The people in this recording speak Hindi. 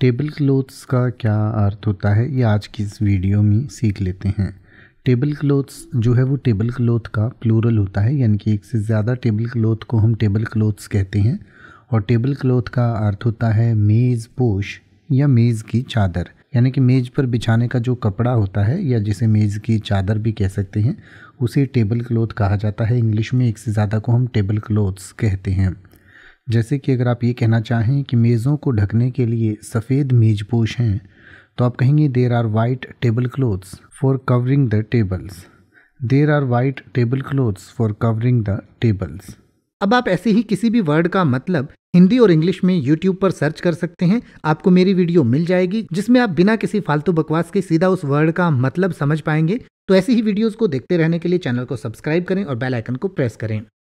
टेबल क्लोथ्स का क्या अर्थ होता है ये आज की इस वीडियो में सीख लेते हैं टेबल क्लोथ्स जो है वो टेबल क्लोथ का प्लूरल होता है यानी कि एक से ज़्यादा टेबल क्लोथ को हम टेबल क्लोथ्स कहते हैं और टेबल क्लोथ का अर्थ होता है मेज़ पोश या मेज़ की चादर यानी कि मेज़ पर बिछाने का जो कपड़ा होता है या जिसे मेज़ की चादर भी कह सकते हैं उसे टेबल क्लोथ कहा जाता है इंग्लिश में एक से ज़्यादा को हम टेबल क्लोथ्स कहते हैं जैसे कि अगर आप ये कहना चाहें कि मेज़ों को ढकने के लिए सफ़ेद मेजपोश हैं तो आप कहेंगे there are white table cloths for covering the tables there are white table cloths for covering the tables अब आप ऐसे ही किसी भी वर्ड का मतलब हिंदी और इंग्लिश में यूट्यूब पर सर्च कर सकते हैं आपको मेरी वीडियो मिल जाएगी जिसमें आप बिना किसी फालतू बकवास के सीधा उस वर्ड का मतलब समझ पाएंगे तो ऐसी ही वीडियोस को देखते रहने के लिए चैनल को सब्सक्राइब करें और बेल आइकन को प्रेस करें